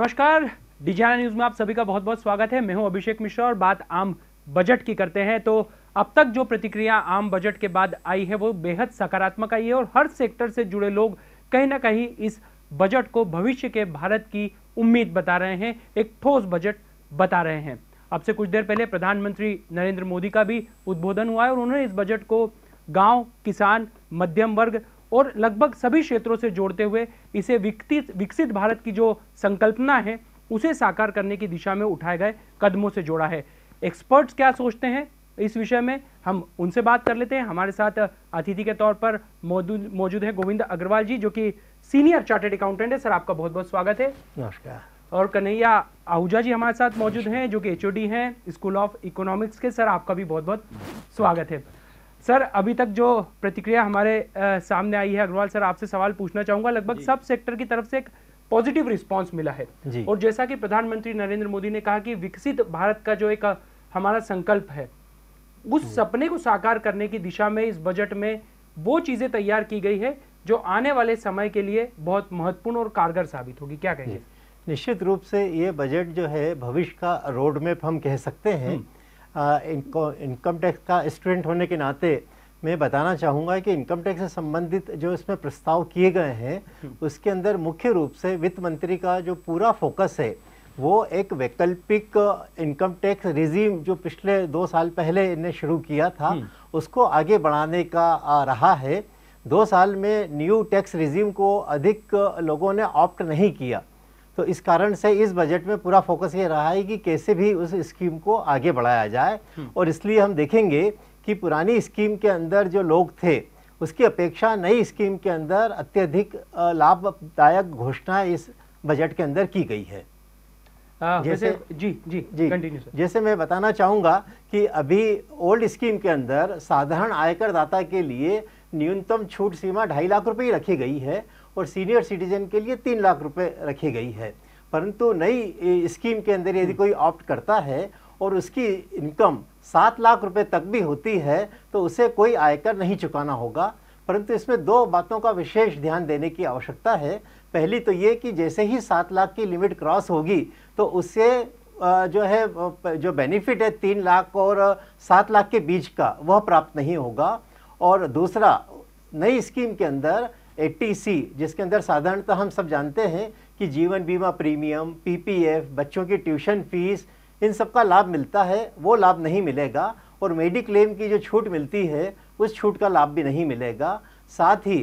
नमस्कार design news में आप सभी का बहुत बहुत स्वागत है मैं हूं अभिषेक मिश्रा और बात आम बजट की करते हैं तो अब तक जो प्रतिक्रिया आम बजट के बाद आई है वो बेहद सकारात्मक आई है और हर सेक्टर से जुड़े लोग कहीं ना कहीं इस बजट को भविष्य के भारत की उम्मीद बता रहे हैं एक ठोस बजट बता रहे हैं अब से कुछ देर पहले प्रधानमंत्री नरेंद्र मोदी का भी उद्बोधन हुआ है और उन्होंने इस बजट को गांव किसान मध्यम वर्ग और लगभग सभी क्षेत्रों से जोड़ते हुए इसे विकसित विकसित भारत की जो संकल्पना है उसे साकार करने की दिशा में उठाए गए कदमों से जोड़ा है एक्सपर्ट्स क्या सोचते हैं इस विषय में हम उनसे बात कर लेते हैं हमारे साथ अतिथि के तौर पर मौजूद है गोविंद अग्रवाल जी जो कि सीनियर चार्टेड अकाउंटेंट है सर आपका बहुत बहुत स्वागत है नमस्कार और कन्हैया आहूजा जी हमारे साथ मौजूद हैं जो कि एच हैं स्कूल ऑफ इकोनॉमिक्स के सर आपका भी बहुत बहुत स्वागत है सर अभी तक जो प्रतिक्रिया हमारे आ, सामने आई है अग्रवाल सर आपसे सवाल पूछना चाहूंगा लगभग सब सेक्टर की तरफ से एक पॉजिटिव रिस्पांस मिला है और जैसा कि प्रधानमंत्री नरेंद्र मोदी ने कहा कि विकसित भारत का जो एक हमारा संकल्प है उस सपने को साकार करने की दिशा में इस बजट में वो चीजें तैयार की गई है जो आने वाले समय के लिए बहुत महत्वपूर्ण और कारगर साबित होगी क्या कहिए निश्चित रूप से ये बजट जो है भविष्य का रोडमेप हम कह सकते हैं हम्म। इनकम टैक्स का स्टूडेंट होने के नाते मैं बताना चाहूँगा कि इनकम टैक्स से संबंधित जो इसमें प्रस्ताव किए गए हैं हम्म। उसके अंदर मुख्य रूप से वित्त मंत्री का जो पूरा फोकस है वो एक वैकल्पिक इनकम टैक्स रिजीम जो पिछले दो साल पहले इन्हें शुरू किया था हम्म। उसको आगे बढ़ाने का रहा है दो साल में न्यू टैक्स रिजीम को अधिक लोगों ने ऑप्ट नहीं किया तो इस कारण से इस बजट में पूरा फोकस ये रहा है कि कैसे भी उस स्कीम को आगे बढ़ाया जाए हम्म। और इसलिए हम देखेंगे कि पुरानी स्कीम के अंदर जो लोग थे उसकी अपेक्षा नई स्कीम के अंदर अत्यधिक लाभदायक घोषणा इस बजट के अंदर की गई है आ, जैसे जी जी जी कंटिन्यू जैसे मैं बताना चाहूँगा कि अभी ओल्ड स्कीम के अंदर साधारण आयकरदाता के लिए न्यूनतम छूट सीमा ढाई लाख रुपये रखी गई है और सीनियर सिटीजन के लिए तीन लाख रुपए रखी गई है परंतु नई स्कीम के अंदर यदि हम्म। कोई ऑप्ट करता है और उसकी इनकम सात लाख रुपए तक भी होती है तो उसे कोई आयकर नहीं चुकाना होगा परंतु इसमें दो बातों का विशेष ध्यान देने की आवश्यकता है पहली तो ये कि जैसे ही सात लाख की लिमिट क्रॉस होगी तो उससे जो है जो बेनिफिट है तीन लाख और सात लाख के बीच का वह प्राप्त नहीं होगा और दूसरा नई स्कीम के अंदर एटीसी सी जिसके अंदर साधारणतः हम सब जानते हैं कि जीवन बीमा प्रीमियम पीपीएफ बच्चों की ट्यूशन फीस इन सब का लाभ मिलता है वो लाभ नहीं मिलेगा और मेडिक्लेम की जो छूट मिलती है उस छूट का लाभ भी नहीं मिलेगा साथ ही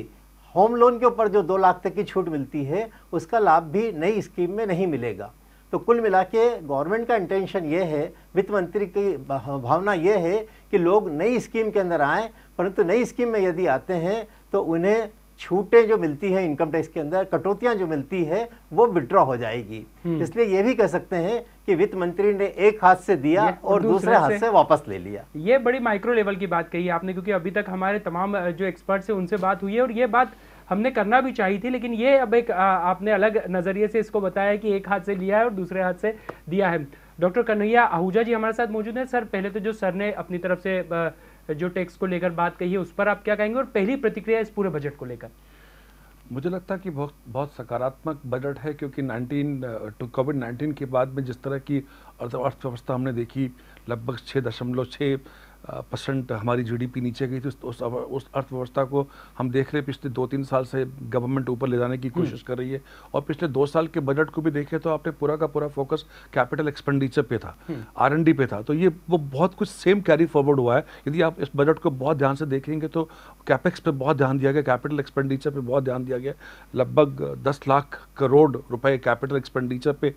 होम लोन के ऊपर जो दो लाख तक की छूट मिलती है उसका लाभ भी नई स्कीम में नहीं मिलेगा तो कुल मिला के गवर्नमेंट का इंटेंशन ये है वित्त मंत्री की भावना ये है कि लोग नई स्कीम के अंदर आएँ परंतु नई स्कीम में यदि आते हैं तो उन्हें छूटें जो मिलती है इनकम टैक्स के अंदर कटौतियां जो मिलती है वो विड्रॉ हो जाएगी हम्म। इसलिए ये भी कह सकते हैं कि वित्त मंत्री ने एक हाथ से दिया और दूसरे हाथ से, वापस ले लिया ये बड़ी माइक्रो लेवल की बात कही आपने क्योंकि अभी तक हमारे तमाम जो एक्सपर्ट है उनसे बात हुई है और ये बात हमने करना भी चाहिए थी लेकिन ये अब एक आ, आपने अलग नज़रिए से इसको बताया कि एक हाथ से लिया है और दूसरे हाथ से दिया है डॉक्टर कन्हैया आहूजा जी हमारे साथ मौजूद हैं सर पहले तो जो सर ने अपनी तरफ से जो टैक्स को लेकर बात कही है उस पर आप क्या कहेंगे और पहली प्रतिक्रिया इस पूरे बजट को लेकर मुझे लगता है कि बहुत बहुत सकारात्मक बजट है क्योंकि 19 टू कोविड 19 के बाद में जिस तरह की अर्थव्यवस्था हमने देखी लगभग छः दशमलव छः परसेंट हमारी जीडीपी नीचे गई थी उस उस अर्थव्यवस्था को हम देख रहे पिछले दो तीन साल से गवर्नमेंट ऊपर ले जाने की हम्म। कोशिश कर रही है और पिछले दो साल के बजट को भी देखें तो आपने पूरा का पूरा फोकस कैपिटल एक्सपेंडिचर पे था आर हम्म। पे था तो ये वो बहुत कुछ सेम कैरी फॉरवर्ड हुआ है यदि आप इस बजट को बहुत ध्यान से देखेंगे तो कैपेक्स पर बहुत ध्यान दिया गया कैपिटल एक्सपेंडिचर पर बहुत ध्यान दिया गया लगभग दस लाख करोड़ रुपए कैपिटल एक्सपेंडिचर पे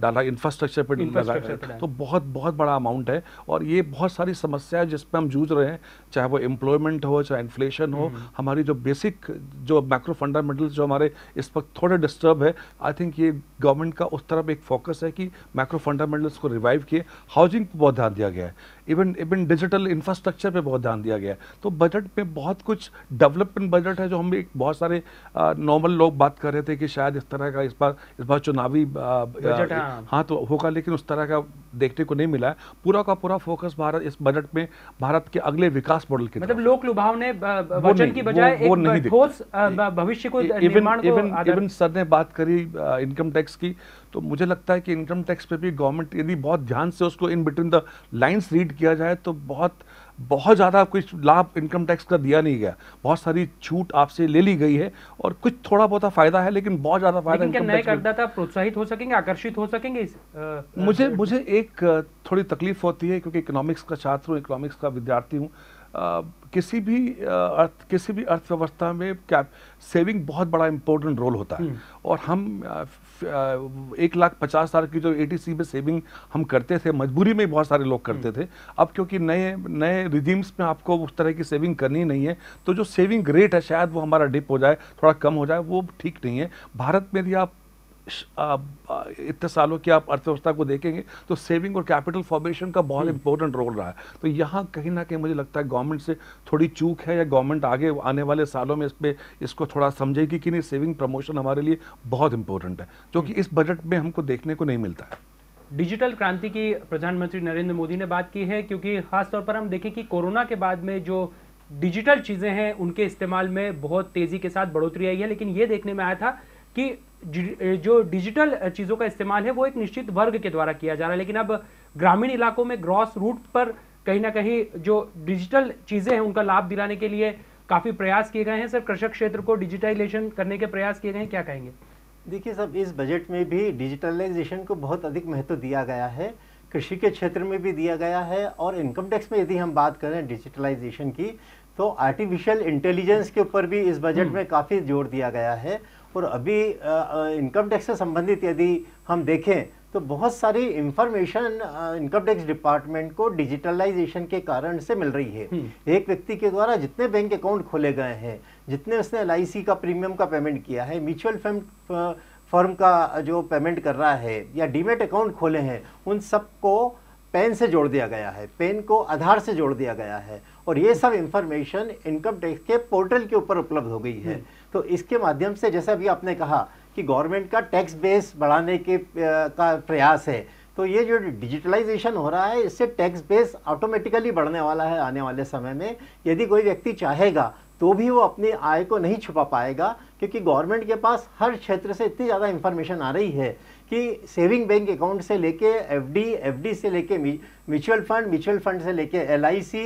डाला इंफ्रास्ट्रक्चर पर डाला तो बहुत बहुत बड़ा अमाउंट है और ये बहुत सारी समस्याएं है जिसमें हम जूझ रहे हैं चाहे वो एम्प्लॉयमेंट हो चाहे इन्फ्लेशन हो हम्म। हमारी जो बेसिक जो मैक्रो फंडामेंटल्स जो हमारे इस वक्त थोड़े डिस्टर्ब है आई थिंक ये गवर्नमेंट का उस तरफ एक फोकस है कि मैक्रो फंडामेंटल्स को रिवाइव किए हाउसिंग पर बहुत ध्यान दिया गया है इवन इवन डिजिटल इंफ्रास्ट्रक्चर पे बहुत ध्यान दिया गया है तो बजट में बहुत कुछ डेवलपमेंट बजट है जो हम एक बहुत सारे नॉर्मल लोग बात कर रहे थे कि शायद इस तरह का इस बार इस बार चुनावी बजट हाँ।, हाँ तो होगा लेकिन उस तरह का देखने को नहीं मिला है पूरा का पूरा फोकस भारत इस बजट में भारत के अगले विकास मॉडल के मतलब लोक लुभाव ने वचन की बजाय एक ठोस भविष्य को इवन इवन सर ने बात करी इनकम टैक्स की तो मुझे लगता है कि इनकम टैक्स पे भी गवर्नमेंट यदि बहुत ध्यान से उसको in between the lines read किया जाए तो बहुत बहुत ज़्यादा कुछ लाभ इनकम टैक्स का दिया नहीं गया बहुत सारी छूट आपसे ले ली गई है और कुछ थोड़ा बहुत तो फायदा है लेकिन बहुत ज़्यादा फायदा लेकिन नए करदाता प्रोत्साहित हो सकेंगे आकर्षित हो सकेंगे इस मुझे मुझे एक थोड़ी तकलीफ होती है क्योंकि इकोनॉमिक्स का छात्र हूँ इकोनॉमिक्स का विद्यार्थी हूँ किसी भी अर्थ किसी भी अर्थव्यवस्था में क्या सेविंग बहुत बड़ा इम्पोर्टेंट रोल होता है हम्म। और हम एक लाख पचास हज़ार की जो सी में सेविंग हम करते थे मजबूरी में बहुत सारे लोग करते हम्म। थे अब क्योंकि नए नए रिजीम्स में आपको उस तरह की सेविंग करनी नहीं है तो जो सेविंग रेट है शायद वो हमारा डिप हो जाए थोड़ा कम हो जाए वो ठीक नहीं है भारत में यदि आप इतने सालों की आप अर्थव्यवस्था को देखेंगे तो सेविंग और कैपिटल फॉर्मेशन का बहुत इंपॉर्टेंट हम्म। रोल रहा है तो यहाँ कहीं ना कहीं मुझे लगता है गवर्नमेंट से थोड़ी चूक है या गवर्नमेंट आगे आने वाले सालों में इस पर इसको थोड़ा समझेगी कि नहीं सेविंग प्रमोशन हमारे लिए बहुत इंपॉर्टेंट है जो कि हम्म। इस बजट में हमको देखने को नहीं मिलता है डिजिटल क्रांति की प्रधानमंत्री नरेंद्र मोदी ने बात की है क्योंकि खासतौर पर हम देखें कि कोरोना के बाद में जो डिजिटल चीज़ें हैं उनके इस्तेमाल में बहुत तेज़ी के साथ बढ़ोतरी आई है लेकिन ये देखने में आया था कि जो डिजिटल चीज़ों का इस्तेमाल है वो एक निश्चित वर्ग के द्वारा किया जा रहा है लेकिन अब ग्रामीण इलाकों में ग्रॉस रूट पर कहीं ना कहीं जो डिजिटल चीज़ें हैं उनका लाभ दिलाने के लिए काफ़ी प्रयास किए गए हैं सर कृषक क्षेत्र को डिजिटाइजेशन करने के प्रयास किए गए हैं क्या कहेंगे देखिए सब इस बजट में भी डिजिटलाइजेशन को बहुत अधिक महत्व दिया गया है कृषि के क्षेत्र में भी दिया गया है और इनकम टैक्स में यदि हम बात करें डिजिटलाइजेशन की तो आर्टिफिशियल इंटेलिजेंस के ऊपर भी इस बजट हम्म। में काफ़ी जोर दिया गया है और अभी इनकम टैक्स से संबंधित यदि हम देखें तो बहुत सारी इंफॉर्मेशन इनकम टैक्स डिपार्टमेंट को डिजिटलाइजेशन के कारण से मिल रही है हम्म। एक व्यक्ति के द्वारा जितने बैंक अकाउंट खोले गए हैं जितने उसने एल का प्रीमियम का पेमेंट किया है म्यूचुअल फंड फर्म का जो पेमेंट कर रहा है या डीमेट अकाउंट खोले हैं उन सबको पेन से जोड़ दिया गया है पेन को आधार से जोड़ दिया गया है और ये सब इन्फॉर्मेशन इनकम टैक्स के पोर्टल के ऊपर उपलब्ध हो गई है हम्म। तो इसके माध्यम से जैसे अभी आपने कहा कि गवर्नमेंट का टैक्स बेस बढ़ाने के का प्रयास है तो ये जो डिजिटलाइजेशन हो रहा है इससे टैक्स बेस ऑटोमेटिकली बढ़ने वाला है आने वाले समय में यदि कोई व्यक्ति चाहेगा तो भी वो अपनी आय को नहीं छुपा पाएगा क्योंकि गवर्नमेंट के पास हर क्षेत्र से इतनी ज़्यादा इन्फॉर्मेशन आ रही है कि सेविंग बैंक अकाउंट से लेके एफडी एफडी से लेके म्यूचुअल फंड म्यूचुअल फंड से लेके एलआईसी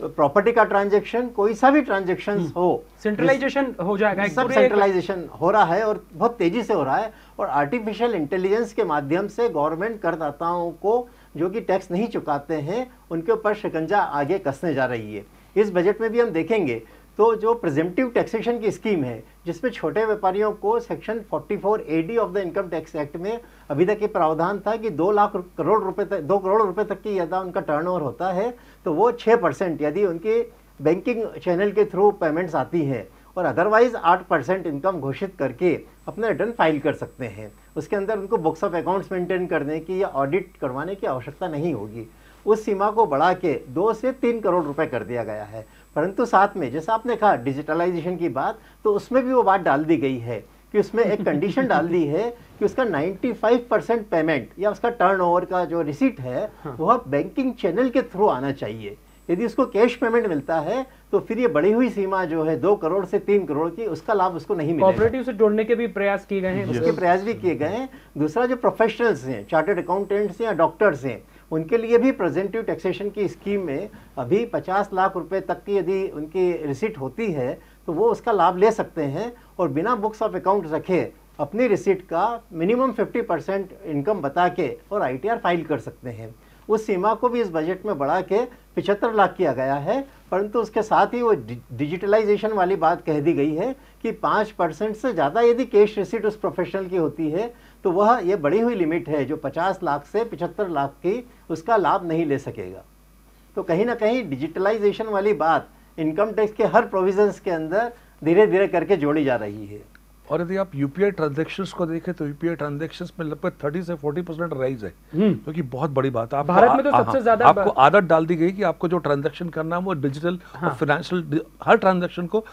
प्रॉपर्टी तो का ट्रांजेक्शन कोई सा भी ट्रांजेक्शन हम्म। हो सेंट्रलाइजेशन हो जाएगा सब सेंट्रलाइजेशन हो रहा है और बहुत तेजी से हो रहा है और आर्टिफिशियल इंटेलिजेंस के माध्यम से गवर्नमेंट करदाताओं को जो कि टैक्स नहीं चुकाते हैं उनके ऊपर शिकंजा आगे कसने जा रही है इस बजट में भी हम देखेंगे तो जो प्रेजेंटिव टैक्सेशन की स्कीम है जिसमें छोटे व्यापारियों को section 44 AD of the income tax act में अभी तक ये प्रावधान था कि दो लाख करोड़ रुपए तक दो करोड़ रुपए तक की यदि उनका टर्नओवर होता है तो वो छः परसेंट यदि उनके बैंकिंग चैनल के थ्रू पेमेंट्स आती हैं और अदरवाइज आठ परसेंट इनकम घोषित करके अपना रिटर्न फाइल कर सकते हैं उसके अंदर उनको बुक्स ऑफ अकाउंट्स मेंटेन करने की या ऑडिट करवाने की आवश्यकता नहीं होगी उस सीमा को बढ़ा के दो से तीन करोड़ रुपए कर दिया गया है परंतु साथ में जैसा आपने कहा डिजिटलाइजेशन की बात तो उसमें भी वो बात डाल दी गई है कि उसमें एक कंडीशन डाल दी है कि उसका 95 परसेंट पेमेंट या उसका टर्नओवर का जो रिसीट है वह बैंकिंग चैनल के थ्रू आना चाहिए यदि उसको कैश पेमेंट मिलता है तो फिर ये बढ़ी हुई सीमा जो है दो करोड़ से तीन करोड़ की उसका लाभ उसको नहीं मिलेगा ऑपरेटिव से जोड़ने के भी प्रयास किए गए हैं उसके प्रयास भी किए गए हैं दूसरा जो प्रोफेशनल्स हैं चार्टेड अकाउंटेंट्स हैं या डॉक्टर्स हैं उनके लिए भी प्रेजेंटिव टैक्सेशन की स्कीम में अभी 50 लाख रुपए तक की यदि उनकी रिसीट होती है तो वो उसका लाभ ले सकते हैं और बिना बुक्स ऑफ अकाउंट रखे अपनी रिसीट का मिनिमम 50 परसेंट इनकम बता के और आईटीआर फाइल कर सकते हैं उस सीमा को भी इस बजट में बढ़ा के पिछहत्तर लाख किया गया है परंतु उसके साथ ही वो डिजिटलाइजेशन वाली बात कह दी गई है कि पाँच परसेंट से ज़्यादा यदि कैश रिसिट उस प्रोफेशनल की होती है तो वह ये बढ़ी हुई लिमिट है जो 50 लाख से 75 लाख की उसका लाभ नहीं ले सकेगा तो कहीं ना कहीं डिजिटलाइजेशन वाली बात इनकम टैक्स के हर प्रोविजंस के अंदर धीरे धीरे करके जोड़ी जा रही है और यदि आप यूपीआई ट्रांजेक्शन को देखें तो यूपीआई ट्रांजेक्शन में लगभग थर्टी से फोर्टी परसेंट राइज है क्योंकि हम्म। तो बहुत बड़ी बात है भारत में तो सबसे ज्यादा आपको आदत डाल दी गई कि आपको जो ट्रांजेक्शन करना है वो डिजिटल हाँ। फाइनेंशियल हर ट्रांजेक्शन को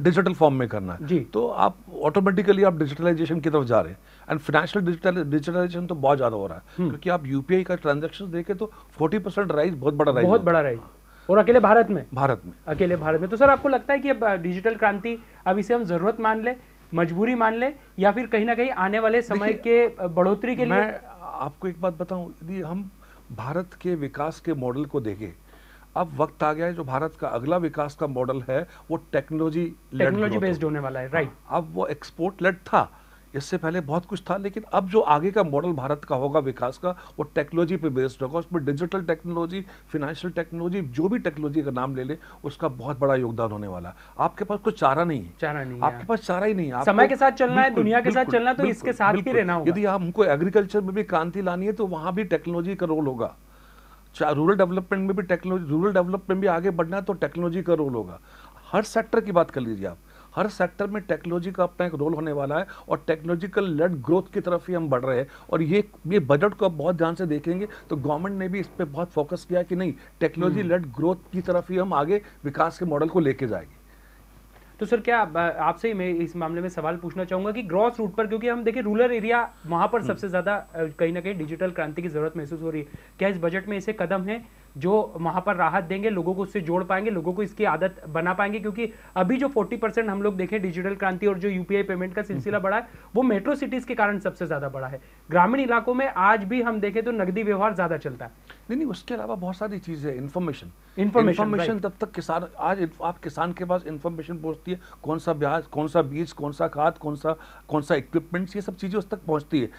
डिजिटल फॉर्म में करना है तो आप ऑटोमेटिकली आप डिजिटलाइजेशन की तरफ जा रहे हैं एंड फाइनेंशियल डिजिटल डिजिटलाइजेशन तो बहुत ज़्यादा हो रहा है हम्म। क्योंकि आप यूपीआई का ट्रांजेक्शन देखें तो फोर्टी परसेंट राइज बहुत बड़ा राइज बहुत बड़ा राइज और अकेले भारत में भारत में अकेले भारत में तो सर आपको लगता है कि अब डिजिटल क्रांति अब इसे हम जरूरत मान ले मजबूरी मान ले या फिर कहीं ना कहीं आने वाले समय के बढ़ोतरी के लिए मैं आपको एक बात बताऊं यदि हम भारत के विकास के मॉडल को देखें अब वक्त आ गया है जो भारत का अगला विकास का मॉडल है वो टेक्नोलॉजी टेक्नोलॉजी बेस्ड होने वाला है राइट हाँ, अब वो एक्सपोर्ट लेड था इससे पहले बहुत कुछ था लेकिन अब जो आगे का मॉडल भारत का होगा विकास का वो टेक्नोलॉजी पे बेस्ड होगा उसमें डिजिटल टेक्नोलॉजी फिनेंशियल टेक्नोलॉजी जो भी टेक्नोलॉजी का नाम ले ले उसका बहुत बड़ा योगदान होने वाला आपके पास कोई चारा नहीं है चारा नहीं आपके पास चारा ही नहीं है समय के साथ चलना है दुनिया के साथ चलना तो इसके साथ ही रहना होगा यदि हमको एग्रीकल्चर में भी क्रांति लानी है तो वहां भी टेक्नोलॉजी का रोल होगा रूरल डेवलपमेंट में भी टेक्नोलॉजी रूरल डेवलपमेंट भी आगे बढ़ना है तो टेक्नोलॉजी का रोल होगा हर सेक्टर की बात कर लीजिए आप हर सेक्टर में टेक्नोलॉजी का अपना एक रोल होने वाला है और टेक्नोलॉजिकल लेड ग्रोथ की तरफ ही हम बढ़ रहे हैं और ये ये बजट को आप बहुत ध्यान से देखेंगे तो गवर्नमेंट ने भी इस पर बहुत फोकस किया कि नहीं टेक्नोलॉजी हम्म। लेड ग्रोथ की तरफ ही हम आगे विकास के मॉडल को लेके जाएंगे तो सर क्या आपसे ही मैं इस मामले में सवाल पूछना चाहूंगा कि ग्रॉस रूट पर क्योंकि हम देखें रूरल एरिया वहां पर हम्म। सबसे ज्यादा कहीं ना कहीं डिजिटल क्रांति की जरूरत महसूस हो रही है क्या इस बजट में ऐसे कदम है जो वहां पर राहत देंगे लोगों को उससे जोड़ पाएंगे लोगों को इसकी आदत बना पाएंगे क्योंकि अभी जो 40 परसेंट हम लोग देखें डिजिटल क्रांति और जो यूपीआई पेमेंट का सिलसिला हम्म। बढ़ा है वो मेट्रो सिटीज़ के कारण सबसे ज़्यादा बढ़ा है ग्रामीण इलाकों में आज भी हम देखें तो नगदी व्यवहार ज़्यादा चलता है नहीं नहीं उसके अलावा बहुत सारी है इन्फॉर्मेशन इन्फॉर्मेशन तब तक किसान आज आप किसान के पास इन्फॉर्मेशन पहुंचती है कौन सा ब्याज कौन सा बीज कौन सा खाद कौन सा कौन सा इक्विपमेंट्स ये सब चीज़ें उस तक पहुंचती है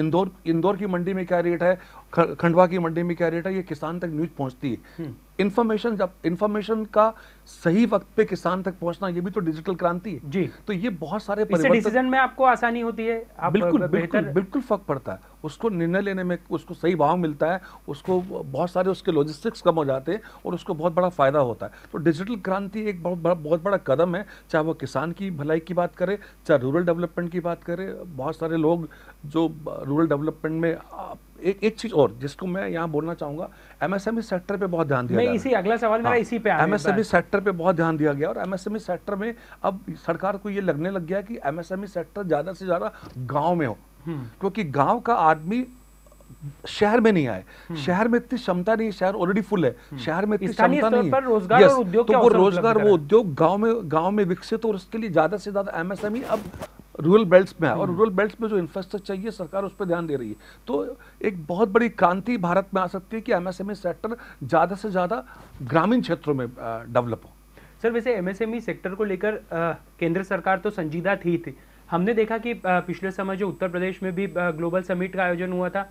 इंदौर इंदौर की मंडी में क्या रेट है खंडवा की मंडी में क्या रेट है ये किसान तक न्यूज पहुंचती है हम्म। इन्फॉर्मेशन जब इन्फॉर्मेशन का सही वक्त पे किसान तक पहुंचना ये भी तो डिजिटल क्रांति है जी तो ये बहुत सारे डिसीजन में आपको आसानी होती है आप बिल्कुल बिल्कुल बिल्कुल फर्क पड़ता है उसको निर्णय लेने में उसको सही भाव मिलता है उसको बहुत सारे उसके लॉजिस्टिक्स कम हो जाते हैं और उसको बहुत बड़ा फायदा होता है तो डिजिटल क्रांति एक बहुत बड़ा बहुत बड़ा कदम है चाहे वो किसान की भलाई की बात करे चाहे रूरल डेवलपमेंट की बात करे बहुत सारे लोग जो रूरल डेवलपमेंट में एक एक चीज और जिसको मैं यहाँ बोलना चाहूंगा एमएसएमई सेक्टर पे बहुत ध्यान दिया मैं इसी अगला सवाल मेरा हाँ, इसी पे एमएसएमई e सेक्टर पे बहुत ध्यान दिया गया और एमएसएमई सेक्टर e में अब सरकार को ये लगने लग गया कि एमएसएमई सेक्टर ज्यादा से ज्यादा गाँव में हो हम्म। क्योंकि गाँव का आदमी शहर में नहीं आए हम्म। शहर में इतनी क्षमता नहीं शहर ऑलरेडी फुल है हम्म। शहर में इतनी क्षमता नहीं पर रोजगार और उद्योग तो वो रोजगार वो उद्योग गांव में गांव में विकसित और उसके लिए ज्यादा से ज्यादा एमएसएमई e अब रूरल बेल्ट्स में है और हम्म। रूरल बेल्ट्स में जो इंफ्रास्ट्रक्चर चाहिए सरकार उस पर ध्यान दे रही है तो एक बहुत बड़ी क्रांति भारत में आ सकती है कि एमएसएमई सेक्टर ज़्यादा से ज़्यादा ग्रामीण क्षेत्रों में डेवलप हो सर वैसे एमएसएमई सेक्टर e को लेकर केंद्र सरकार तो संजीदा थी थी हमने देखा कि पिछले समय जो उत्तर प्रदेश में भी ग्लोबल समिट का आयोजन हुआ था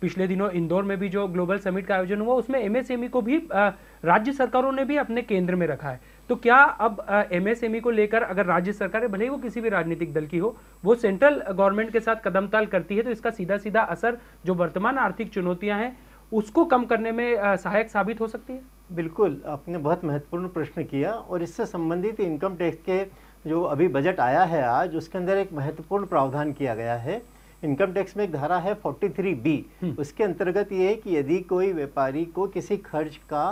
पिछले दिनों इंदौर में भी जो ग्लोबल समिट का आयोजन हुआ उसमें एमएसएमई e को भी राज्य सरकारों ने भी अपने केंद्र में रखा है तो क्या अब एमएसएमई e को लेकर अगर राज्य सरकार है भले ही वो किसी भी राजनीतिक दल की हो वो सेंट्रल गवर्नमेंट के साथ कदम ताल करती है तो इसका सीधा सीधा असर जो वर्तमान आर्थिक चुनौतियां हैं उसको कम करने में सहायक साबित हो सकती है बिल्कुल आपने बहुत महत्वपूर्ण प्रश्न किया और इससे संबंधित इनकम टैक्स के जो अभी बजट आया है आज उसके अंदर एक महत्वपूर्ण प्रावधान किया गया है इनकम टैक्स में एक धारा है 43 बी हम्म। उसके अंतर्गत ये है कि यदि कोई व्यापारी को किसी खर्च का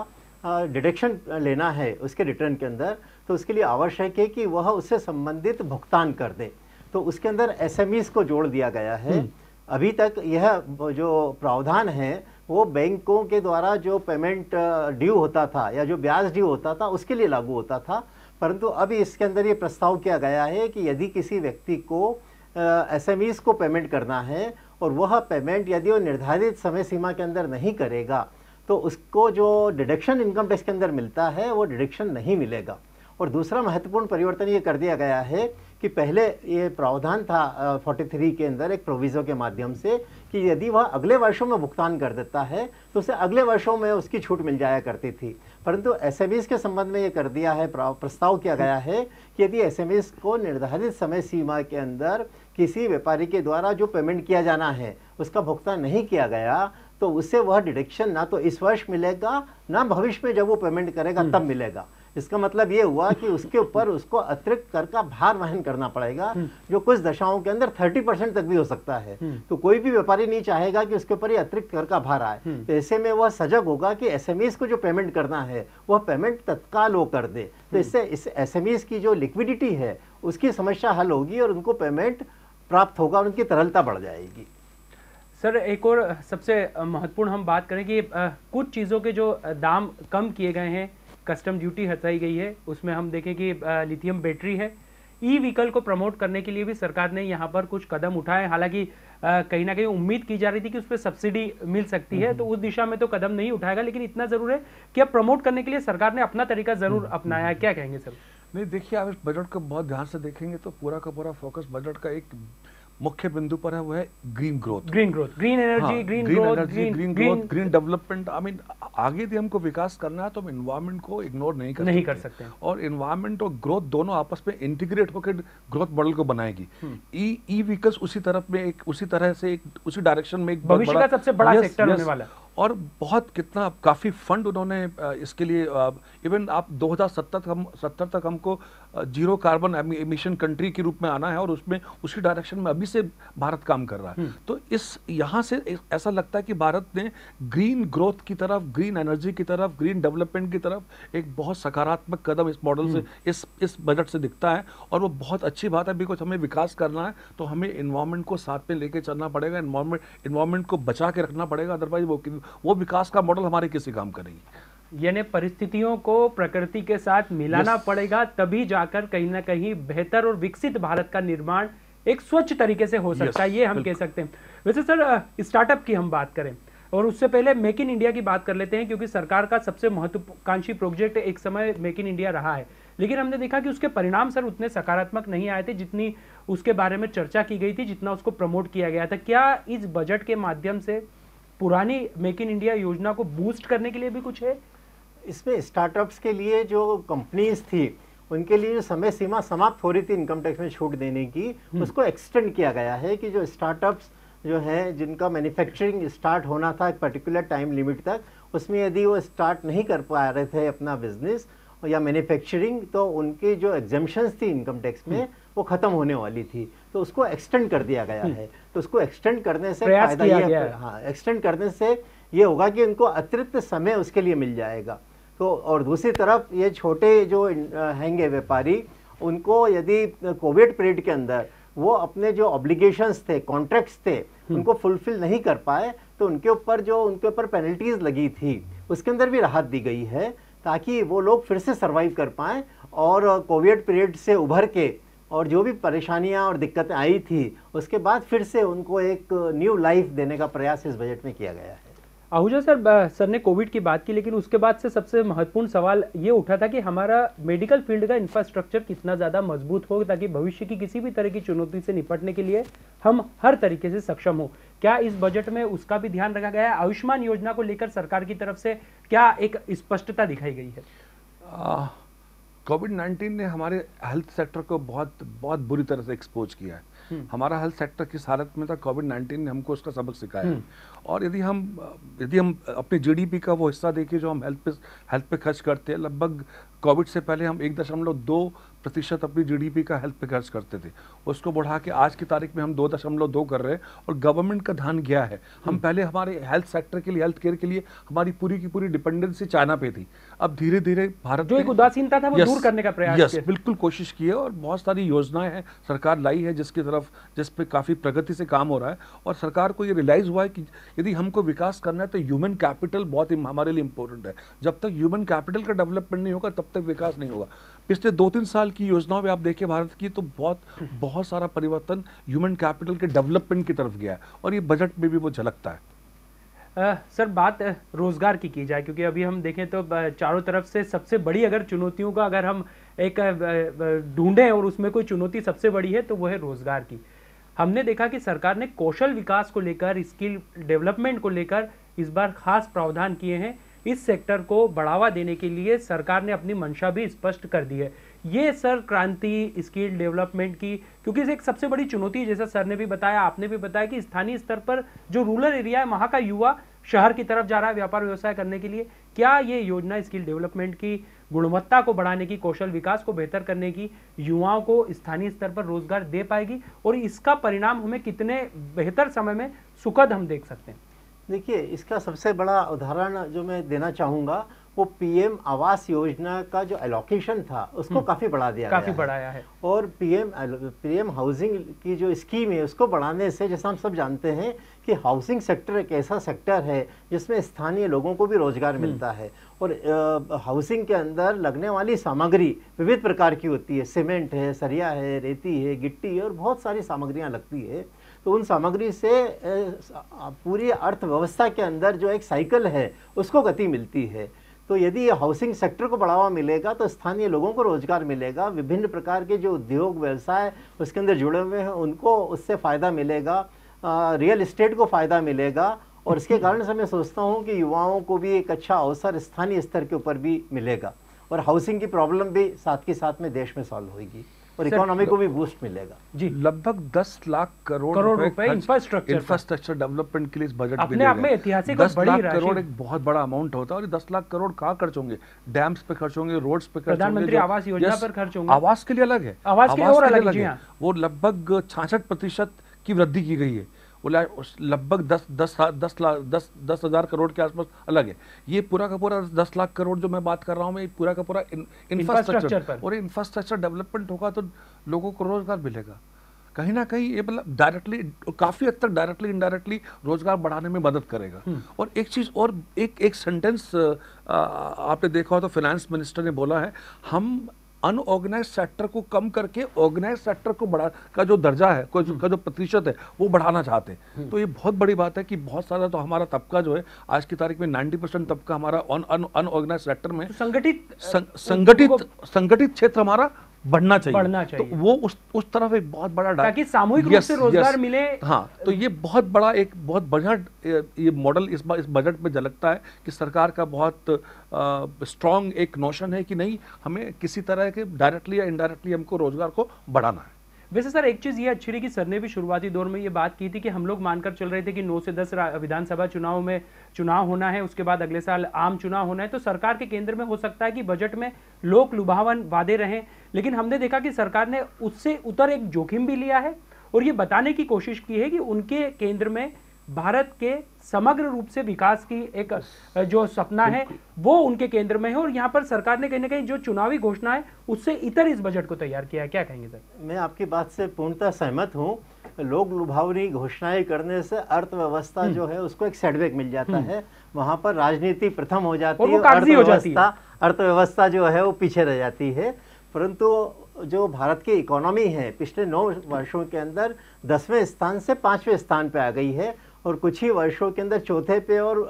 डिडक्शन लेना है उसके रिटर्न के अंदर तो उसके लिए आवश्यक है कि वह उससे संबंधित भुगतान कर दे तो उसके अंदर एसएमईस को जोड़ दिया गया है हम्म। अभी तक यह जो प्रावधान है वो बैंकों के द्वारा जो पेमेंट ड्यू होता था या जो ब्याज ड्यू होता था उसके लिए लागू होता था परंतु अभी इसके अंदर ये प्रस्ताव किया गया है कि यदि किसी व्यक्ति को एस को पेमेंट करना है और वह पेमेंट यदि वो निर्धारित समय सीमा के अंदर नहीं करेगा तो उसको जो डिडक्शन इनकम टैक्स के अंदर मिलता है वो डिडक्शन नहीं मिलेगा और दूसरा महत्वपूर्ण परिवर्तन ये कर दिया गया है कि पहले ये प्रावधान था फोर्टी थ्री के अंदर एक प्रोविज़ो के माध्यम से कि यदि वह अगले वर्षों में भुगतान कर देता है तो उसे अगले वर्षों में उसकी छूट मिल जाया करती थी परंतु एस के संबंध में ये कर दिया है प्रस्ताव किया गया है कि यदि एस को निर्धारित समय सीमा के अंदर किसी व्यापारी के द्वारा जो पेमेंट किया जाना है उसका भुगतान नहीं किया गया तो उससे वह डिडक्शन ना तो इस वर्ष मिलेगा ना भविष्य में जब वो पेमेंट करेगा हम्म। तब मिलेगा इसका मतलब ये हुआ कि उसके ऊपर उसको अतिरिक्त कर का भार वहन करना पड़ेगा हम्म। जो कुछ दशाओं के अंदर 30 परसेंट तक भी हो सकता है हम्म। तो कोई भी व्यापारी नहीं चाहेगा कि उसके ऊपर ये अतिरिक्त कर का भार आए तो ऐसे में वह सजग होगा कि एस को जो पेमेंट करना है वह पेमेंट तत्काल वो कर दे तो इससे इस एस की जो लिक्विडिटी है उसकी समस्या हल होगी और उनको पेमेंट प्राप्त होगा और उनकी तरलता बढ़ जाएगी सर एक और सबसे महत्वपूर्ण हम बात करें कि कुछ चीज़ों के जो दाम कम किए गए हैं कस्टम ड्यूटी हटाई गई है उसमें हम देखें कि लिथियम बैटरी है ई व्हीकल को प्रमोट करने के लिए भी सरकार ने यहाँ पर कुछ कदम उठाए हालांकि कहीं ना कहीं उम्मीद की जा रही थी कि उस पर सब्सिडी मिल सकती है हम्म। तो उस दिशा में तो कदम नहीं उठाएगा लेकिन इतना ज़रूर है कि अब प्रमोट करने के लिए सरकार ने अपना तरीका ज़रूर हम्म। अपनाया क्या कहेंगे सर नहीं देखिए आप इस बजट को बहुत ध्यान से देखेंगे तो पूरा का पूरा फोकस बजट का एक मुख्य बिंदु पर है वो है green growth green growth green energy green green energy green growth green development I mean आगे भी हमको विकास करना है तो हम इन्वायरमेंट को इग्नोर नहीं कर नहीं कर सकते और इन्वायरमेंट और ग्रोथ दोनों आपस में इंटीग्रेट होकर ग्रोथ मॉडल को बनाएगी ई ई व्हीकल्स उसी तरफ में एक उसी तरह से एक उसी डायरेक्शन में एक भविष्य का सबसे बड़ा सेक्टर होने वाला है और बहुत कितना काफ़ी फंड उन्होंने इसके लिए इवन आप 2070 तक हम सत्तर तक हमको जीरो कार्बन एमिशन कंट्री के रूप में आना है और उसमें उसी डायरेक्शन में अभी से भारत काम कर रहा है हम्म। तो इस यहाँ से ऐसा लगता है कि भारत ने ग्रीन ग्रोथ की तरफ ग्रीन एनर्जी की तरफ ग्रीन डेवलपमेंट की तरफ एक बहुत सकारात्मक कदम इस मॉडल से हम्म। इस इस बजट से दिखता है और वो बहुत अच्छी बात है बिकॉज हमें विकास करना है तो हमें इन्वायरमेंट को साथ में लेके चलना पड़ेगा इन्वायरमेंट इन्वायरमेंट को बचा के रखना पड़ेगा अदरवाइज वो वो विकास का मॉडल हमारे किसी काम करेंगे यानी परिस्थितियों को प्रकृति के साथ मिलाना पड़ेगा तभी जाकर कहीं ना कहीं बेहतर और विकसित भारत का निर्माण एक स्वच्छ तरीके से हो सकता है ये हम कह सकते हैं वैसे सर स्टार्टअप की हम बात करें और उससे पहले मेक इन इंडिया की बात कर लेते हैं क्योंकि सरकार का सबसे महत्वाकांक्षी प्रोजेक्ट एक समय मेक इन इंडिया रहा है लेकिन हमने देखा कि उसके परिणाम सर उतने सकारात्मक नहीं आए थे जितनी उसके बारे में चर्चा की गई थी जितना उसको प्रमोट किया गया था क्या इस बजट के माध्यम से पुरानी मेक इन इंडिया योजना को बूस्ट करने के लिए भी कुछ है इसमें स्टार्टअप्स के लिए जो कंपनीज थी उनके लिए जो समय सीमा समाप्त हो रही थी इनकम टैक्स में छूट देने की हम्म। उसको एक्सटेंड किया गया है कि जो स्टार्टअप्स जो है जिनका मैन्युफैक्चरिंग स्टार्ट होना था एक पर्टिकुलर टाइम लिमिट तक उसमें यदि वो स्टार्ट नहीं कर पा रहे थे अपना बिजनेस या मैन्युफैक्चरिंग तो उनके जो एग्जेम्पन्स थी इनकम टैक्स में हम्म। वो खत्म होने वाली थी तो उसको एक्सटेंड कर दिया गया हम्म। है तो उसको एक्सटेंड करने से फायदा ये हाँ एक्सटेंड करने से ये होगा कि उनको अतिरिक्त समय उसके लिए मिल जाएगा तो और दूसरी तरफ ये छोटे जो हैंगे व्यापारी उनको यदि कोविड पीरियड के अंदर वो अपने जो ऑब्लिगेशंस थे कॉन्ट्रैक्ट्स थे हम्म। उनको फुलफिल नहीं कर पाए तो उनके ऊपर जो उनके ऊपर पेनल्टीज लगी थी उसके अंदर भी राहत दी गई है ताकि वो लोग फिर से सर्वाइव कर पाएँ और कोविड पीरियड से उभर के और जो भी परेशानियां और दिक्कतें आई थी उसके बाद फिर से उनको एक न्यू लाइफ देने का प्रयास इस बजट में किया गया है आहूजा सर सर ने कोविड की बात की लेकिन उसके बाद से सबसे महत्वपूर्ण सवाल ये उठा था कि हमारा मेडिकल फील्ड का इंफ्रास्ट्रक्चर कितना ज़्यादा मजबूत हो ताकि भविष्य की किसी भी तरह की चुनौती से निपटने के लिए हम हर तरीके से सक्षम हो क्या इस बजट में उसका भी ध्यान रखा गया है आयुष्मान योजना को लेकर सरकार की तरफ से क्या एक स्पष्टता दिखाई गई है कोविड नाइन्टीन ने हमारे हेल्थ सेक्टर को बहुत बहुत बुरी तरह से एक्सपोज किया है हम्म। हमारा हेल्थ सेक्टर किस हालत में था कोविड नाइन्टीन ने हमको उसका सबक सिखाया हम्म। और यदि हम यदि हम अपने जीडीपी का वो हिस्सा देखें जो हम हेल्थ पे हेल्थ पे खर्च करते हैं लगभग कोविड से पहले हम एक दशमलव दो प्रतिशत अपनी जीडीपी का हेल्थ पे खर्च करते थे उसको बढ़ा के आज की तारीख में हम दो दशमलव दो कर रहे हैं और गवर्नमेंट का ध्यान गया है हम हम्म। पहले हमारे हेल्थ सेक्टर के लिए हेल्थ केयर के लिए हमारी पूरी की पूरी डिपेंडेंसी चाइना पे थी अब धीरे धीरे भारत जो एक उदासीनता था वो दूर करने का प्रयास बिल्कुल कोशिश की है और बहुत सारी योजनाएं हैं सरकार लाई है जिसकी तरफ जिस पे काफ़ी प्रगति से काम हो रहा है और सरकार को ये रियलाइज़ हुआ है कि यदि हमको विकास करना है तो ह्यूमन कैपिटल बहुत हमारे लिए इंपॉर्टेंट है जब तक ह्यूमन कैपिटल का डेवलपमेंट नहीं होगा तब तक विकास नहीं होगा पिछले दो तीन साल की योजनाओं में आप देखें भारत की तो बहुत बहुत सारा परिवर्तन ह्यूमन कैपिटल के डेवलपमेंट की तरफ गया है और ये बजट में भी वो झलकता है आ, सर बात रोज़गार की की जाए क्योंकि अभी हम देखें तो चारों तरफ से सबसे बड़ी अगर चुनौतियों का अगर हम एक ढूंढें और उसमें कोई चुनौती सबसे बड़ी है तो वो है रोज़गार की हमने देखा कि सरकार ने कौशल विकास को लेकर स्किल डेवलपमेंट को लेकर इस बार खास प्रावधान किए हैं इस सेक्टर को बढ़ावा देने के लिए सरकार ने अपनी मंशा भी स्पष्ट कर दी है ये सर क्रांति स्किल डेवलपमेंट की क्योंकि इसे एक सबसे बड़ी चुनौती है जैसा सर ने भी बताया आपने भी बताया कि स्थानीय स्तर पर जो रूरल एरिया है वहाँ का युवा शहर की तरफ जा रहा है व्यापार व्यवसाय करने के लिए क्या ये योजना स्किल डेवलपमेंट की गुणवत्ता को बढ़ाने की कौशल विकास को बेहतर करने की युवाओं को स्थानीय स्तर पर रोजगार दे पाएगी और इसका परिणाम हमें कितने बेहतर समय में सुखद हम देख सकते हैं देखिए इसका सबसे बड़ा उदाहरण जो मैं देना चाहूँगा वो पीएम आवास योजना का जो एलोकेशन था उसको हम्म। काफ़ी बढ़ा दिया काफ़ी बढ़ाया है और पीएम पीएम हाउसिंग की जो स्कीम है उसको बढ़ाने से जैसा हम सब जानते हैं कि हाउसिंग सेक्टर एक ऐसा सेक्टर है जिसमें स्थानीय लोगों को भी रोज़गार हम्म। मिलता है और हाउसिंग के अंदर लगने वाली सामग्री विविध प्रकार की होती है सीमेंट है सरिया है रेती है गिट्टी है और बहुत सारी सामग्रियाँ लगती है तो उन सामग्री से पूरी अर्थव्यवस्था के अंदर जो एक साइकिल है उसको गति मिलती है तो यदि हाउसिंग सेक्टर को बढ़ावा मिलेगा तो स्थानीय लोगों को रोजगार मिलेगा विभिन्न प्रकार के जो उद्योग व्यवसाय उसके अंदर जुड़े हुए हैं उनको उससे फ़ायदा मिलेगा रियल इस्टेट को फ़ायदा मिलेगा और इसके हम्म। कारण से मैं सोचता हूँ कि युवाओं को भी एक अच्छा अवसर स्थानीय स्तर के ऊपर भी मिलेगा और हाउसिंग की प्रॉब्लम भी साथ के साथ में देश में सॉल्व होगी और इकोनॉमी को भी बूस्ट मिलेगा जी लगभग दस लाख करोड़ करोड़ रुपए इंफ्रास्ट्रक्चर इंफ्रास्ट्रक्चर डेवलपमेंट के लिए इस बजट अपने आप में ऐतिहासिक दस लाख करोड़ एक बहुत बड़ा अमाउंट होता है और दस लाख करोड़ कहाँ खर्च होंगे डैम्स पे खर्च होंगे रोड पे खर्च प्रधानमंत्री आवास योजना पर खर्च होंगे आवास के लिए अलग है आवास के लिए अलग है हाँ। वो लगभग छाछठ प्रतिशत की वृद्धि की गई है बोला लगभग दस दस दस लाख दस दस हज़ार करोड़ के आसपास अलग है ये पूरा का पूरा दस लाख करोड़ जो मैं बात कर रहा हूँ मैं पूरा का पूरा इंफ्रास्ट्रक्चर और इंफ्रास्ट्रक्चर डेवलपमेंट होगा तो लोगों को रोजगार मिलेगा कहीं ना कहीं ये मतलब डायरेक्टली काफ़ी हद तक डायरेक्टली इनडायरेक्टली रोजगार बढ़ाने में मदद करेगा हम्म। और एक चीज़ और एक एक सेंटेंस आपने देखा हो तो फाइनेंस मिनिस्टर ने बोला है हम अनऑर्गेनाइज सेक्टर को कम करके ऑर्गेनाइज सेक्टर को बढ़ा का जो दर्जा है को, हम्म। का जो प्रतिशत है वो बढ़ाना चाहते हैं हम्म। तो ये बहुत बड़ी बात है कि बहुत सारा तो हमारा तबका जो है आज की तारीख में 90 परसेंट तबका हमारा अनऑर्गेनाइज सेक्टर में तो संगठित संगठित संगठित क्षेत्र हमारा बढ़ना चाहिए बढ़ना तो चाहिए तो वो उस उस तरफ एक बहुत बड़ा ताकि सामूहिक रूप से रोजगार मिले हाँ तो ये बहुत बड़ा एक बहुत बढ़िया ये मॉडल इस बार इस बजट में झलकता है कि सरकार का बहुत स्ट्रांग एक नोशन है कि नहीं हमें किसी तरह के डायरेक्टली या इनडायरेक्टली हमको रोजगार को बढ़ाना है वैसे सर एक चीज़ ये अच्छी रही कि सर ने भी शुरुआती दौर में ये बात की थी कि हम लोग मानकर चल रहे थे कि नौ से दस विधानसभा चुनाव में चुनाव होना है उसके बाद अगले साल आम चुनाव होना है तो सरकार के केंद्र में हो सकता है कि बजट में लोक लुभावन वादे रहें लेकिन हमने देखा कि सरकार ने उससे उतर एक जोखिम भी लिया है और ये बताने की कोशिश की है कि उनके केंद्र में भारत के समग्र रूप से विकास की एक जो सपना है वो उनके केंद्र में है और यहाँ पर सरकार ने कहीं ना कहीं जो चुनावी घोषणा है उससे इतर इस बजट को तैयार किया है क्या कहेंगे सर मैं आपकी बात से पूर्णतः सहमत हूँ लोग लुभावनी घोषणाएं करने से अर्थव्यवस्था हम्म। जो है उसको एक सेटबैक मिल जाता हम्म। है वहां पर राजनीति प्रथम हो जाती है अर्थव्यवस्था अर्थव्यवस्था जो है वो पीछे रह जाती है परंतु जो भारत की इकोनॉमी है पिछले नौ वर्षों के अंदर दसवें स्थान से पांचवें स्थान पर आ गई है और कुछ ही वर्षों के अंदर चौथे पे और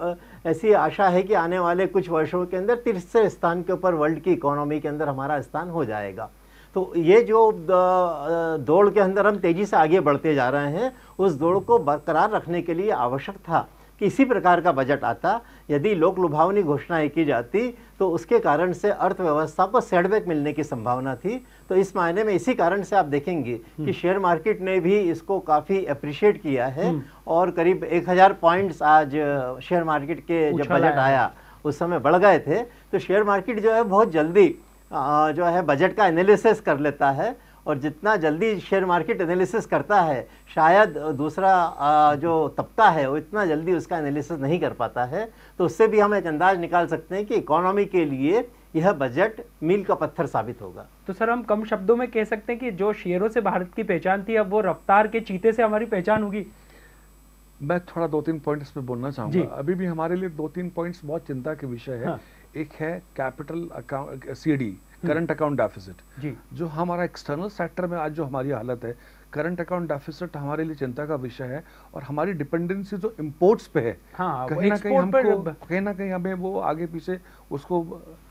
ऐसी आशा है कि आने वाले कुछ वर्षों के अंदर तीसरे स्थान के ऊपर वर्ल्ड की इकोनॉमी के अंदर हमारा स्थान हो जाएगा तो ये जो दौड़ के अंदर हम तेज़ी से आगे बढ़ते जा रहे हैं उस दौड़ को बरकरार रखने के लिए आवश्यक था किसी प्रकार का बजट आता यदि लोक लुभावनी घोषणाएं की जाती तो उसके कारण से अर्थव्यवस्था को सेडबैक मिलने की संभावना थी तो इस मायने में इसी कारण से आप देखेंगे कि हम्म। शेयर मार्केट ने भी इसको काफ़ी अप्रिशिएट किया है हम्म। और करीब 1000 पॉइंट्स आज शेयर मार्केट के जब बजट आया उस समय बढ़ गए थे तो शेयर मार्केट जो है बहुत जल्दी जो है बजट का एनालिसिस कर लेता है और जितना जल्दी शेयर मार्केट एनालिसिस करता है शायद दूसरा जो तबका है वो इतना जल्दी उसका एनालिसिस नहीं कर पाता है तो उससे भी हम एक अंदाज निकाल सकते हैं कि इकोनॉमी के लिए यह बजट मील का पत्थर साबित होगा तो सर हम कम शब्दों में कह सकते हैं कि जो शेयरों से भारत की पहचान थी अब वो रफ्तार के चीते से हमारी पहचान होगी मैं थोड़ा दो तीन पॉइंट इसमें बोलना चाहूंगा अभी भी हमारे लिए दो तीन पॉइंट्स बहुत चिंता के विषय है हाँ। एक है कैपिटल अकाउंट सी करंट अकाउंट डेफिसिट जी जो हमारा एक्सटर्नल सेक्टर में आज जो हमारी हालत है करंट अकाउंट डेफिसिट हमारे लिए चिंता का विषय है और हमारी डिपेंडेंसी जो इम्पोर्ट्स पे है हाँ, कहीं ना कहीं हमको कहीं ना कहीं हमें वो आगे पीछे उसको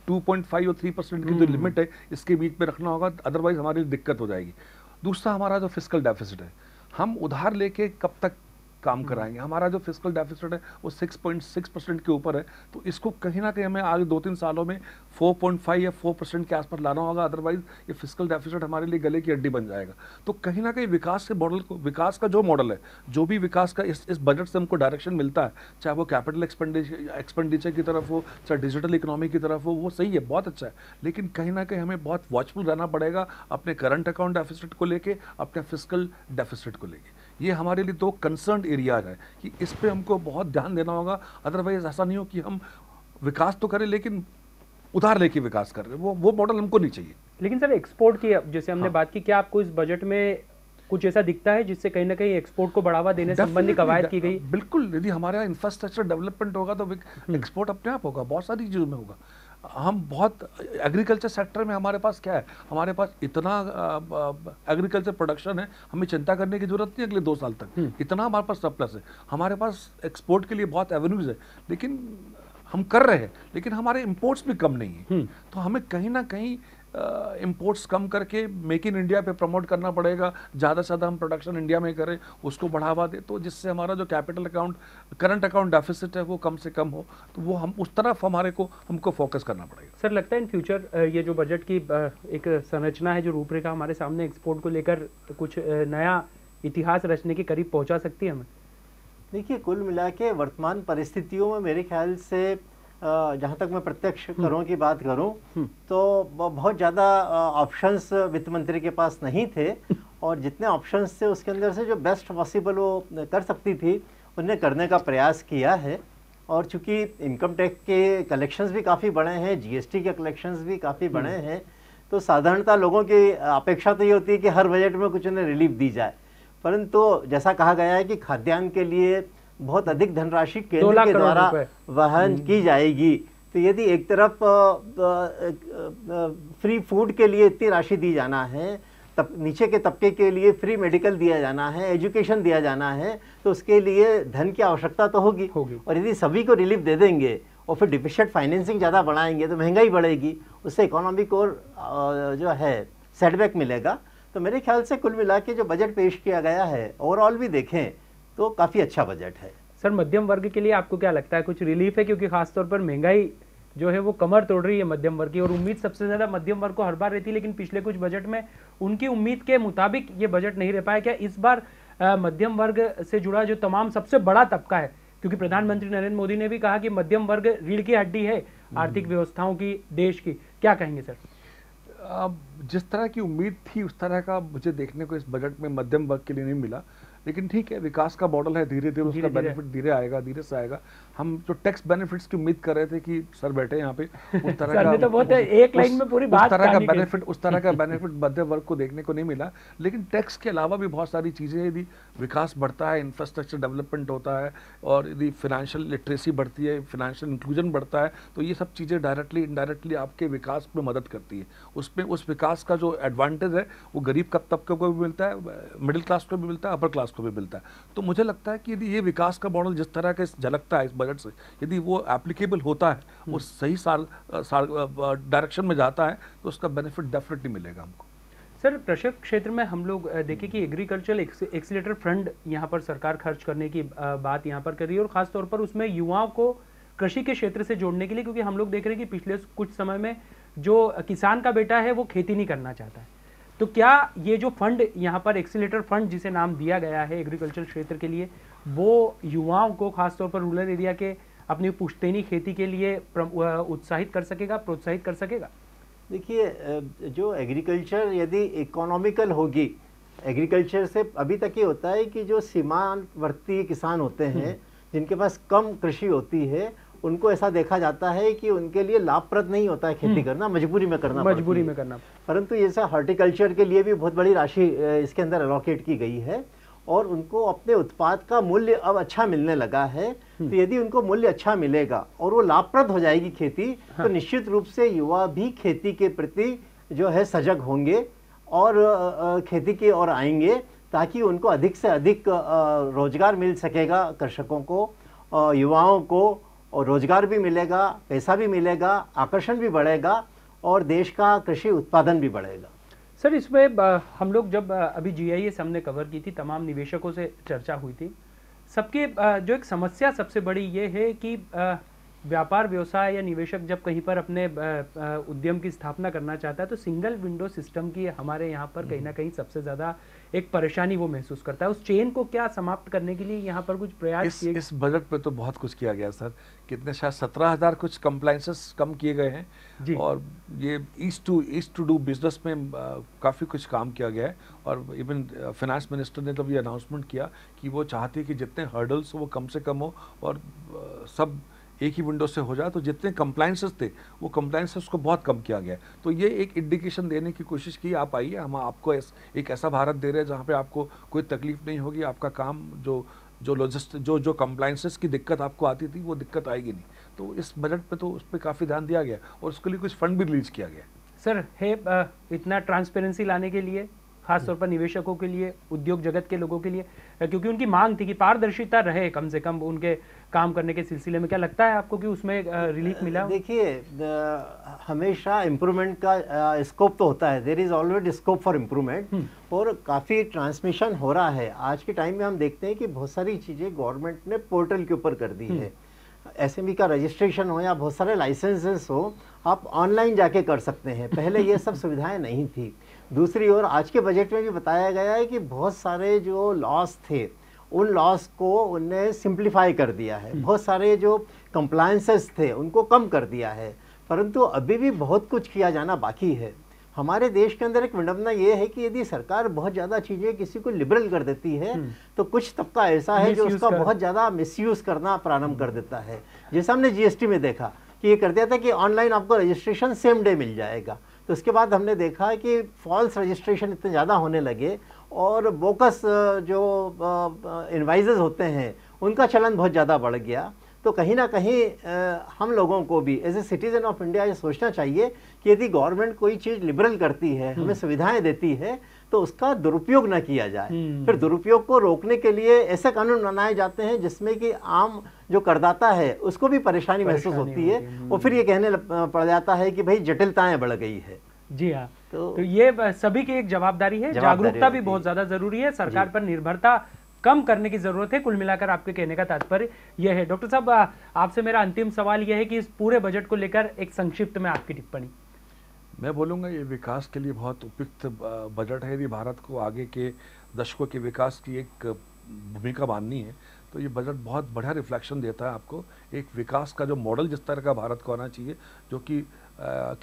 2.5 और 3 परसेंट की जो लिमिट हम्म। है इसके बीच में रखना होगा अदरवाइज हमारे लिए दिक्कत हो जाएगी दूसरा हमारा जो फिजिकल डेफिसिट है हम उधार लेके कब तक काम हम्म। कराएंगे हमारा जो फिजिकल डेफिसिट है वो 6.6 परसेंट के ऊपर है तो इसको कहीं ना कहीं हमें आगे दो तीन सालों में 4.5 या 4 परसेंट के आसपास लाना होगा अदरवाइज ये फिजिकल डेफिसिट हमारे लिए गले की हड्डी बन जाएगा तो कहीं ना कहीं विकास के मॉडल को विकास का जो मॉडल है जो भी विकास का इस इस बजट से हमको डायरेक्शन मिलता है चाहे वो कैपिटल एक्सपेंडिचर की तरफ हो चाहे डिजिटल इकोनॉमी की तरफ हो वो सही है बहुत अच्छा है लेकिन कहीं ना कहीं हमें बहुत वॉचफुल रहना पड़ेगा अपने करंट अकाउंट डेफिसिट को लेकर अपने फिजिकल डेफिसिट को लेकर ये हमारे लिए दो कंसर्न एरियाज हैं कि इस पर हमको बहुत ध्यान देना होगा अदरवाइज ऐसा नहीं हो कि हम विकास तो करें लेकिन उधार लेके विकास कर रहे वो वो मॉडल हमको नहीं चाहिए लेकिन सर एक्सपोर्ट की जैसे हमने हाँ। बात की क्या आपको इस बजट में कुछ ऐसा दिखता है जिससे कहीं ना कहीं एक्सपोर्ट को बढ़ावा देने संबंधी कवायद की गई हाँ, बिल्कुल यदि हमारे यहाँ इंफ्रास्ट्रक्चर डेवलपमेंट होगा तो एक्सपोर्ट हम्म। अपने आप होगा बहुत सारी चीज़ों में होगा हम बहुत एग्रीकल्चर सेक्टर में हमारे पास क्या है हमारे पास इतना एग्रीकल्चर प्रोडक्शन है हमें चिंता करने की जरूरत नहीं अगले दो साल तक हम्म। इतना हमारे पास सरप्लस है हमारे पास एक्सपोर्ट के लिए बहुत एवेन्यूज है लेकिन हम कर रहे हैं लेकिन हमारे इम्पोर्ट्स भी कम नहीं है हम्म। तो हमें कहीं ना कहीं इम्पोर्ट्स कम करके मेक इन इंडिया पे प्रमोट करना पड़ेगा ज़्यादा से ज़्यादा हम प्रोडक्शन इंडिया में करें उसको बढ़ावा दें तो जिससे हमारा जो capital account current account deficit है वो कम से कम हो तो वो हम उस तरफ हमारे को हमको फोकस करना पड़ेगा सर लगता है इन फ्यूचर ये जो बजट की एक संरचना है जो रूपरेखा हमारे सामने एक्सपोर्ट को लेकर कुछ नया इतिहास रचने के करीब पहुँचा सकती है हमें देखिए कुल मिला के वर्तमान परिस्थितियों में मेरे ख्याल से जहाँ तक मैं प्रत्यक्ष हम्म। करों की बात करूँ हम्म। तो बहुत ज़्यादा ऑप्शंस वित्त मंत्री के पास नहीं थे और जितने ऑप्शंस थे उसके अंदर से जो बेस्ट पॉसिबल वो कर सकती थी उनने करने का प्रयास किया है और चूँकि इनकम टैक्स के कलेक्शंस भी काफ़ी बढ़े हैं जीएसटी के कलेक्शंस भी काफ़ी बढ़े हम्म। हैं तो साधारणतः लोगों की अपेक्षा तो ये होती है कि हर बजट में कुछ उन्हें रिलीफ दी जाए परंतु जैसा कहा गया है कि खाद्यान्न के लिए बहुत अधिक धनराशि केंद्र के द्वारा वहन हम्म। की जाएगी तो यदि एक तरफ फ्री फूड के लिए इतनी राशि दी जाना है तब नीचे के तबके के लिए फ्री मेडिकल दिया जाना है एजुकेशन दिया जाना है तो उसके लिए धन की आवश्यकता तो होगी होगी और यदि सभी को रिलीफ दे देंगे और फिर डिफिशेंट फाइनेंसिंग ज़्यादा बढ़ाएंगे तो महंगाई बढ़ेगी उससे इकोनॉमी को जो है सेटबैक मिलेगा तो मेरे ख्याल से कुल मिला के जो बजट पेश किया गया है ओवरऑल भी देखें तो काफ़ी अच्छा बजट है सर मध्यम वर्ग के लिए आपको क्या लगता है कुछ रिलीफ है क्योंकि खासतौर पर महंगाई जो है वो कमर तोड़ रही है मध्यम वर्ग की और उम्मीद सबसे ज़्यादा मध्यम वर्ग को हर बार रहती है लेकिन पिछले कुछ बजट में उनकी उम्मीद के मुताबिक ये बजट नहीं रह पाया क्या इस बार मध्यम वर्ग से जुड़ा जो तमाम सबसे बड़ा तबका है क्योंकि प्रधानमंत्री नरेंद्र मोदी ने भी कहा कि मध्यम वर्ग रीढ़ की हड्डी है आर्थिक हम्म। व्यवस्थाओं की देश की क्या कहेंगे सर अब जिस तरह की उम्मीद थी उस तरह का मुझे देखने को इस बजट में मध्यम वर्ग के लिए नहीं मिला लेकिन ठीक है विकास का मॉडल है धीरे धीरे उसका बेनिफिट धीरे आएगा धीरे से आएगा हम जो टैक्स बेनिफिट्स की उम्मीद कर रहे थे कि सर बैठे यहाँ पे उस तरह का तो बहुत एक लाइन में पूरी बात तरह का बेनिफिट उस तरह का बेनिफिट मध्य वर्ग को देखने को नहीं मिला लेकिन टैक्स के अलावा भी बहुत सारी चीज़ें यदि विकास बढ़ता है इंफ्रास्ट्रक्चर डेवलपमेंट होता है और यदि फाइनेंशियल लिटरेसी बढ़ती है फाइनेंशियल इंक्लूजन बढ़ता है तो ये सब चीज़ें डायरेक्टली इनडायरेक्टली आपके विकास में मदद करती है उसमें उस विकास का जो एडवांटेज है वो गरीब तबके को भी मिलता है मिडिल क्लास को भी मिलता है अपर क्लास उसको भी मिलता है तो मुझे लगता है कि यदि ये विकास का मॉडल जिस तरह का झलकता है इस बजट से यदि वो एप्लीकेबल होता है हम्म। वो सही साल डायरेक्शन में जाता है तो उसका बेनिफिट डेफिनेटली मिलेगा हमको सर कृषक क्षेत्र में हम लोग देखें कि एग्रीकल्चर एक्सीटर फंड यहाँ पर सरकार खर्च करने की बात यहाँ पर कर रही है और ख़ासतौर पर उसमें युवाओं को कृषि के क्षेत्र से जोड़ने के लिए क्योंकि हम लोग देख रहे हैं कि पिछले कुछ समय में जो किसान का बेटा है वो खेती नहीं करना चाहता है तो क्या ये जो फंड यहाँ पर एक्सीटर फंड जिसे नाम दिया गया है एग्रीकल्चर क्षेत्र के लिए वो युवाओं को खासतौर पर रूरल एरिया के अपनी पुश्तैनी खेती के लिए उत्साहित कर सकेगा प्रोत्साहित कर सकेगा देखिए जो एग्रीकल्चर यदि इकोनॉमिकल होगी एग्रीकल्चर से अभी तक ये होता है कि जो सीमांतवर्ती किसान होते हैं हम्म। जिनके पास कम कृषि होती है उनको ऐसा देखा जाता है कि उनके लिए लाभप्रद नहीं होता है खेती हम्म। करना मजबूरी में करना मजबूरी में करना परंतु जैसे हॉर्टिकल्चर के लिए भी बहुत बड़ी राशि इसके अंदर अलोकेट की गई है और उनको अपने उत्पाद का मूल्य अब अच्छा मिलने लगा है हम्म। तो यदि उनको मूल्य अच्छा मिलेगा और वो लाभप्रद हो जाएगी खेती तो हाँ। तो निश्चित रूप से युवा भी खेती के प्रति जो है सजग होंगे और खेती की ओर आएंगे ताकि उनको अधिक से अधिक रोजगार मिल सकेगा कृषकों को युवाओं को और रोजगार भी मिलेगा पैसा भी मिलेगा आकर्षण भी बढ़ेगा और देश का कृषि उत्पादन भी बढ़ेगा सर इसमें हम लोग जब अभी जी हमने कवर की थी तमाम निवेशकों से चर्चा हुई थी सबके जो एक समस्या सबसे बड़ी ये है कि व्यापार व्यवसाय या निवेशक जब कहीं पर अपने उद्यम की स्थापना करना चाहता है तो सिंगल विंडो सिस्टम की हमारे यहाँ पर कहीं हम्म। ना कहीं सबसे ज़्यादा एक परेशानी वो महसूस करता है उस चेन को क्या समाप्त करने के लिए यहाँ पर कुछ प्रयास इस, इस बजट पे तो बहुत कुछ किया गया सर कितने शायद सत्रह हज़ार कुछ कंप्लाइंसेस कम किए गए हैं और ये ease to ease to do business में काफ़ी कुछ काम किया गया है और इवन फाइनेंस मिनिस्टर ने तो ये अनाउंसमेंट किया कि वो चाहती है कि जितने हर्डल्स वो कम से कम हो और सब एक ही विंडो से हो जाए तो जितने कंप्लाइंसेस थे वो कंप्लाइंसेस को बहुत कम किया गया तो ये एक इंडिकेशन देने की कोशिश की आप आइए हम आपको एस, एक ऐसा भारत दे रहे हैं जहाँ पे आपको कोई तकलीफ नहीं होगी आपका काम जो जो लॉजिस्ट जो जो कंप्लाइंसेस की दिक्कत आपको आती थी वो दिक्कत आएगी नहीं तो इस बजट पर तो उस पर काफ़ी ध्यान दिया गया और उसके लिए कुछ फंड भी रिलीज किया गया सर है इतना ट्रांसपेरेंसी लाने के लिए खासतौर पर निवेशकों के लिए उद्योग जगत के लोगों के लिए क्योंकि उनकी मांग थी कि पारदर्शिता रहे कम से कम उनके काम करने के सिलसिले में क्या लगता है आपको कि उसमें रिलीफ मिला देखिए हमेशा इम्प्रूवमेंट का स्कोप तो होता है there is always scope for improvement और काफ़ी ट्रांसमिशन हो रहा है आज के टाइम में हम देखते हैं कि बहुत सारी चीज़ें गवर्नमेंट ने पोर्टल के ऊपर कर दी हम्म। है एस का रजिस्ट्रेशन हो या बहुत सारे लाइसेंसेस हो आप ऑनलाइन जाके कर सकते हैं पहले ये सब सुविधाएं नहीं थी दूसरी ओर आज के बजट में भी बताया गया है कि बहुत सारे जो लॉस थे उन लॉस को उनने सिंप्लीफाई कर दिया है हम्म। बहुत सारे जो कंप्लायंसेस थे उनको कम कर दिया है परंतु अभी भी बहुत कुछ किया जाना बाकी है हमारे देश के अंदर एक विडंबना ये है कि यदि सरकार बहुत ज़्यादा चीज़ें किसी को लिबरल कर देती है हम्म। तो कुछ तबका ऐसा है जो उसका बहुत ज़्यादा मिसयूज़ करना प्रारंभ कर देता है हम्म। जैसे हमने जीएसटी में देखा कि ये कर दिया था कि ऑनलाइन आपको रजिस्ट्रेशन सेम डे मिल जाएगा तो उसके बाद हमने देखा कि फॉल्स रजिस्ट्रेशन इतने ज़्यादा होने लगे और बोकस जो इन्वाइजेज होते हैं उनका चलन बहुत ज़्यादा बढ़ गया तो कहीं ना कहीं हम लोगों को भी as a citizen of India ये सोचना चाहिए कि यदि गवर्नमेंट कोई चीज़ लिबरल करती है हमें हम्म। सुविधाएं देती है तो उसका दुरुपयोग ना किया जाए हम्म। फिर दुरुपयोग को रोकने के लिए ऐसे कानून बनाए जाते हैं जिसमें कि आम जो करदाता है उसको भी परेशानी महसूस होती है और फिर ये हम्म। कहने पड़ जाता है कि भाई जटिलताएं बढ़ गई है जी हाँ तो, तो ये सभी की एक जवाबदारी है जागरूकता भी बहुत ज्यादा जरूरी है सरकार पर निर्भरता कम करने की जरूरत है कुल मिलाकर आपके कहने का तात्पर्य यह है डॉक्टर साहब आपसे मेरा अंतिम सवाल यह है कि इस पूरे बजट को लेकर एक संक्षिप्त में आपकी टिप्पणी मैं बोलूँगा ये विकास के लिए बहुत उपयुक्त बजट है यदि भारत को आगे के दशकों के विकास की एक भूमिका माननी है तो ये बजट बहुत बढ़िया रिफ्लेक्शन देता है आपको एक विकास का जो मॉडल जिस तरह का भारत को आना चाहिए जो कि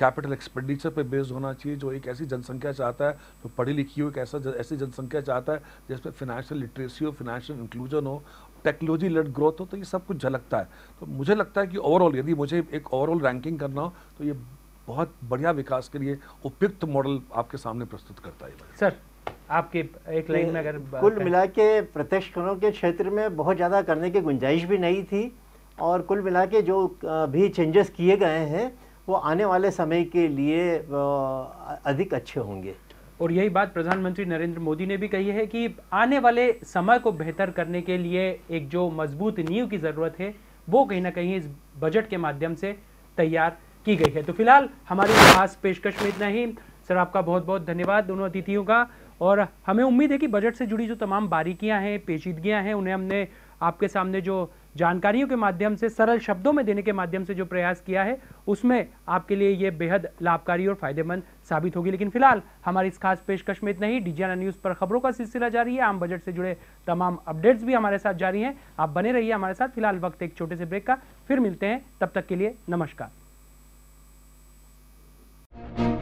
कैपिटल एक्सपेंडिचर पे बेस्ड होना चाहिए जो एक ऐसी जनसंख्या चाहता है जो पढ़ी लिखी हो एक ऐसा ऐसी जनसंख्या चाहता है जिस पर फिनेंशियल लिटरेसी हो फिनेंशियल इंक्लूजन हो टेक्नोलॉजी लेड ग्रोथ हो तो ये सब कुछ झलकता है तो मुझे लगता है कि ओवरऑल यदि मुझे एक ओवरऑल रैंकिंग करना हो तो ये बहुत बढ़िया विकास के लिए उपयुक्त मॉडल आपके सामने प्रस्तुत करता है सर आपके एक लाइन में अगर कुल मिला के प्रत्यक्ष करों के क्षेत्र में बहुत ज़्यादा करने की गुंजाइश भी नहीं थी और कुल मिला के जो भी चेंजेस किए गए हैं वो आने वाले समय के लिए अधिक अच्छे होंगे और यही बात प्रधानमंत्री नरेंद्र मोदी ने भी कही है कि आने वाले समय को बेहतर करने के लिए एक जो मजबूत नींव की ज़रूरत है वो कहीं ना कहीं इस बजट के माध्यम से तैयार की गई है तो फिलहाल हमारी खास पेशकश में इतना ही सर आपका बहुत बहुत धन्यवाद दोनों अतिथियों का और हमें उम्मीद है कि बजट से जुड़ी जो तमाम बारीकियां हैं पेचीदगियां हैं उन्हें हमने आपके सामने जो जानकारियों के माध्यम से सरल शब्दों में देने के माध्यम से जो प्रयास किया है उसमें आपके लिए ये बेहद लाभकारी और फायदेमंद साबित होगी लेकिन फिलहाल हमारी इस खास पेशकश में इतना ही डीजीआना न्यूज़ पर खबरों का सिलसिला जारी है आम बजट से जुड़े तमाम अपडेट्स भी हमारे साथ जारी हैं आप बने रहिए हमारे साथ फिलहाल वक्त एक छोटे से ब्रेक का फिर मिलते हैं तब तक के लिए नमस्कार Thank you.